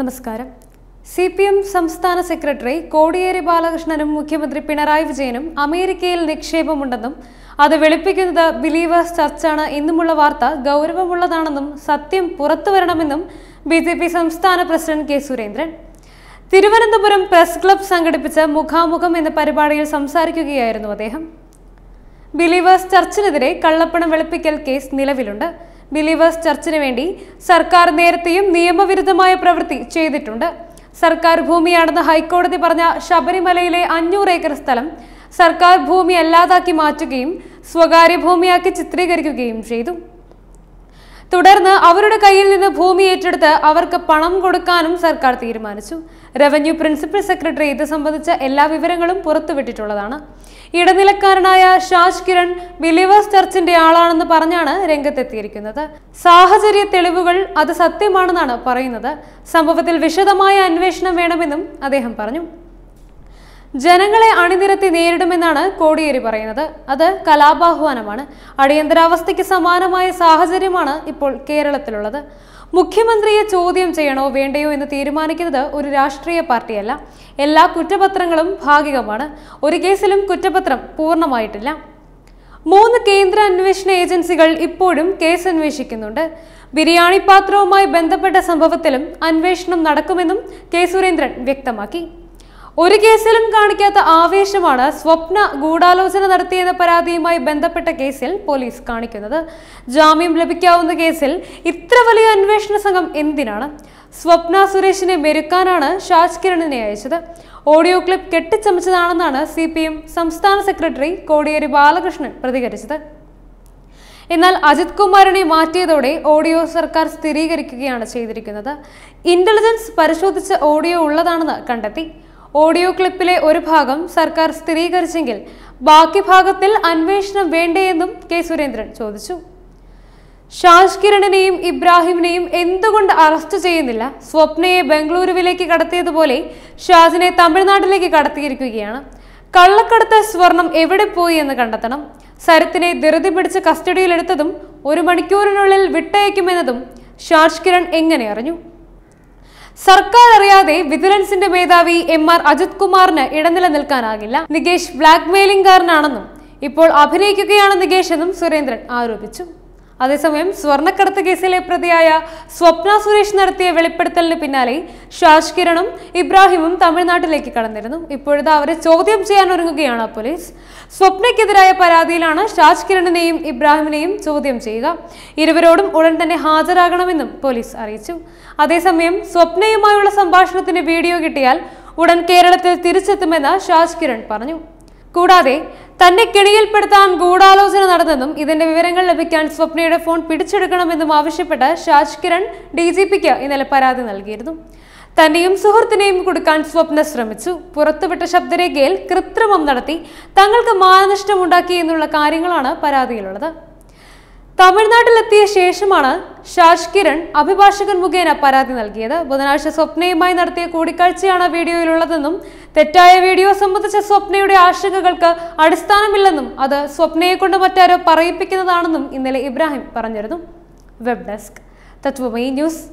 നമസ്കാരം C P M സംസ്ഥാന secretary Kodiyeri ബാലകൃഷ്ണനും മുഖ്യമന്ത്രി പിണറായി വിജയനും അമേരിക്കയിൽ നിക്ഷേപമുണ്ടെന്നും അത് വെളുപ്പിക്കുന്നത് ബിലീവേഴ്സ് ചർച്ചാണ് ഇന്നുമുള്ള വാർത്ത ഗൗരവമുള്ളതാണെന്നും സത്യം പുറത്തുവരണമെന്നും ബി ജെ പി സംസ്ഥാന president K Surendran Thiruvananthapuram press club സംഘടിപ്പിച്ച മുഖാമുഖം എന്ന പരിപാടിയിൽ സംസാരിക്കുകയായിരുന്നു അദ്ദേഹം ബിലീവേഴ്സ് ചർച്ചിനെതിരെ കള്ളപ്പണം വെളുപ്പിക്കൽ കേസ് നിലവിലുണ്ട് ബിലീവേഴ്സ് ചർച്ചിന് വേണ്ടി സർക്കാർ നേരത്തെയും നിയമവിരുദ്ധമായ പ്രവൃത്തി ചെയ്തിട്ടുണ്ട് സർക്കാർ ഭൂമിയാണെന്ന് ഹൈക്കോടതി പറഞ്ഞ ശബരിമലയിലെ അഞ്ഞൂറ് ഏക്കർ സ്ഥലം സർക്കാർ ഭൂമി അല്ലാതാക്കി മാറ്റുകയും സ്വകാര്യ ഭൂമിയാക്കി ചിത്രീകരിക്കുകയും ചെയ്തു തുടർന്ന് അവരുടെ കയ്യിൽ നിന്ന് ഭൂമി ഏറ്റെടുത്ത് അവർക്ക് പണം കൊടുക്കാനും സർക്കാർ തീരുമാനിച്ചു റവന്യൂ പ്രിൻസിപ്പൽ സെക്രട്ടറി ഇത് സംബന്ധിച്ച എല്ലാ വിവരങ്ങളും പുറത്തുവിട്ടിട്ടുള്ളതാണ് ഇടനിലക്കാരനായ ഷാജ് കിരൺ ബിലീവേഴ്സ് ചർച്ചിന്റെ ആളാണെന്ന് പറഞ്ഞാണ് രംഗത്തെത്തിയിരിക്കുന്നത് സാഹചര്യ തെളിവുകൾ അത് സത്യമാണെന്നാണ് പറയുന്നത് സംഭവത്തിൽ വിശദമായ അന്വേഷണം വേണമെന്നും അദ്ദേഹം പറഞ്ഞു ജനങ്ങളെ അണിനിരത്തി നേരിടുമെന്നാണ് കോടിയേരി പറയുന്നത് അത് കലാപാഹ്വാനമാണ് അടിയന്തരാവസ്ഥയ്ക്ക് സമാനമായ സാഹചര്യമാണ് ഇപ്പോൾ കേരളത്തിലുള്ളത് മുഖ്യമന്ത്രിയെ ചോദ്യം ചെയ്യണോ വേണ്ടയോ എന്ന് തീരുമാനിക്കുന്നത് ഒരു രാഷ്ട്രീയ പാർട്ടിയല്ല എല്ലാ കുറ്റപത്രങ്ങളും ഭാഗികമാണ് ഒരു കേസിലും കുറ്റപത്രം പൂർണ്ണമായിട്ടില്ല മൂന്ന് കേന്ദ്ര അന്വേഷണ ഏജൻസികൾ ഇപ്പോഴും കേസ് അന്വേഷിക്കുന്നുണ്ട് ബിരിയാണി പാത്രവുമായി ബന്ധപ്പെട്ട സംഭവത്തിലും അന്വേഷണം നടക്കുമെന്നും കെ സുരേന്ദ്രൻ വ്യക്തമാക്കി ഒരു കേസിലും കാണിക്കാത്ത ആവേശമാണ് സ്വപ്ന ഗൂഢാലോചന നടത്തിയെന്ന പരാതിയുമായി ബന്ധപ്പെട്ട കേസിൽ പോലീസ് കാണിക്കുന്നത് ജാമ്യം ലഭിക്കാവുന്ന കേസിൽ ഇത്ര വലിയ അന്വേഷണ സംഘം എന്തിനാണ് സ്വപ്ന സുരേഷിനെ മെരുക്കാനാണ് ഷാജ് കിരണിനെ അയച്ചത് ഓഡിയോ ക്ലിപ്പ് കെട്ടിച്ചമച്ചതാണെന്നാണ് സി പി എം സംസ്ഥാന സെക്രട്ടറി കോടിയേരി ബാലകൃഷ്ണൻ പ്രതികരിച്ചത് എന്നാൽ അജിത് കുമാറിനെ മാറ്റിയതോടെ ഓഡിയോ സർക്കാർ സ്ഥിരീകരിക്കുകയാണ് ചെയ്തിരിക്കുന്നത് ഇന്റലിജൻസ് പരിശോധിച്ച ഓഡിയോ ഉള്ളതാണെന്ന് കണ്ടെത്തി ഓഡിയോ ക്ലിപ്പിലെ ഒരു ഭാഗം സർക്കാർ സ്ഥിരീകരിച്ചെങ്കിൽ ബാക്കി ഭാഗത്തിൽ അന്വേഷണം വേണ്ടേയെന്നും കെ സുരേന്ദ്രൻ ചോദിച്ചു ഷാജ് കിരണിനെയും ഇബ്രാഹിമിനെയും എന്തുകൊണ്ട് അറസ്റ്റ് ചെയ്യുന്നില്ല സ്വപ്നയെ ബംഗളൂരുവിലേക്ക് കടത്തിയതുപോലെ ഷാജിനെ തമിഴ്നാട്ടിലേക്ക് കടത്തിയിരിക്കുകയാണ് കള്ളക്കടത്ത് സ്വർണം എവിടെ പോയി എന്ന് കണ്ടെത്തണം സരത്തിനെ ധൃതി പിടിച്ച് കസ്റ്റഡിയിലെടുത്തതും ഒരു മണിക്കൂറിനുള്ളിൽ വിട്ടയക്കുമെന്നതും ഷാജ് കിരൺ എങ്ങനെ അറിഞ്ഞു സർക്കാർ അറിയാതെ വിജിലൻസിന്റെ മേധാവി എം ആർ അജിത് കുമാറിന് ഇടനില നിൽക്കാനാകില്ല നികേഷ് കാരനാണെന്നും ഇപ്പോൾ അഭിനയിക്കുകയാണ് നികേഷ് എന്നും സുരേന്ദ്രൻ ആരോപിച്ചു അതേസമയം സ്വർണ്ണക്കടത്ത് കേസിലെ പ്രതിയായ സ്വപ്ന സുരേഷ് നടത്തിയ വെളിപ്പെടുത്തലിന് പിന്നാലെ ഷാജ് കിരണും ഇബ്രാഹിമും തമിഴ്നാട്ടിലേക്ക് കടന്നിരുന്നു ഇപ്പോഴത്തെ അവരെ ചോദ്യം ചെയ്യാൻ ഒരുങ്ങുകയാണ് പോലീസ് സ്വപ്നയ്ക്കെതിരായ പരാതിയിലാണ് ഷാജ് കിരണിനെയും ഇബ്രാഹിമിനെയും ചോദ്യം ചെയ്യുക ഇരുവരോടും ഉടൻ തന്നെ ഹാജരാകണമെന്നും പോലീസ് അറിയിച്ചു അതേസമയം സ്വപ്നയുമായുള്ള സംഭാഷണത്തിന്റെ വീഡിയോ കിട്ടിയാൽ ഉടൻ കേരളത്തിൽ തിരിച്ചെത്തുമെന്ന് ഷാജ് കിരൺ പറഞ്ഞു കൂടാതെ തന്നെ കെണിയിൽപ്പെടുത്താൻ ഗൂഢാലോചന നടന്നെന്നും ഇതിന്റെ വിവരങ്ങൾ ലഭിക്കാൻ സ്വപ്നയുടെ ഫോൺ പിടിച്ചെടുക്കണമെന്നും ആവശ്യപ്പെട്ട് ഷാജ് കിരൺ ഡി ജി പിക്ക് ഇന്നലെ പരാതി നൽകിയിരുന്നു തന്നെയും സുഹൃത്തിനെയും കൊടുക്കാൻ സ്വപ്ന ശ്രമിച്ചു പുറത്തുവിട്ട ശബ്ദരേഖയിൽ കൃത്രിമം നടത്തി തങ്ങൾക്ക് മാനനഷ്ടമുണ്ടാക്കി എന്നുള്ള കാര്യങ്ങളാണ് പരാതിയിലുള്ളത് തമിഴ്നാട്ടിലെത്തിയ ശേഷമാണ് ഷാജ് കിരൺ അഭിഭാഷകൻ മുഖേന പരാതി നൽകിയത് ബുധനാഴ്ച സ്വപ്നയുമായി നടത്തിയ കൂടിക്കാഴ്ചയാണ് വീഡിയോയിലുള്ളതെന്നും തെറ്റായ വീഡിയോ സംബന്ധിച്ച സ്വപ്നയുടെ ആശങ്കകൾക്ക് അടിസ്ഥാനമില്ലെന്നും അത് സ്വപ്നയെ കൊണ്ട് മറ്റാരോ പറയിപ്പിക്കുന്നതാണെന്നും ഇന്നലെ ഇബ്രാഹിം പറഞ്ഞിരുന്നു വെബ് ഡെസ്ക് തത്വമയി ന്യൂസ്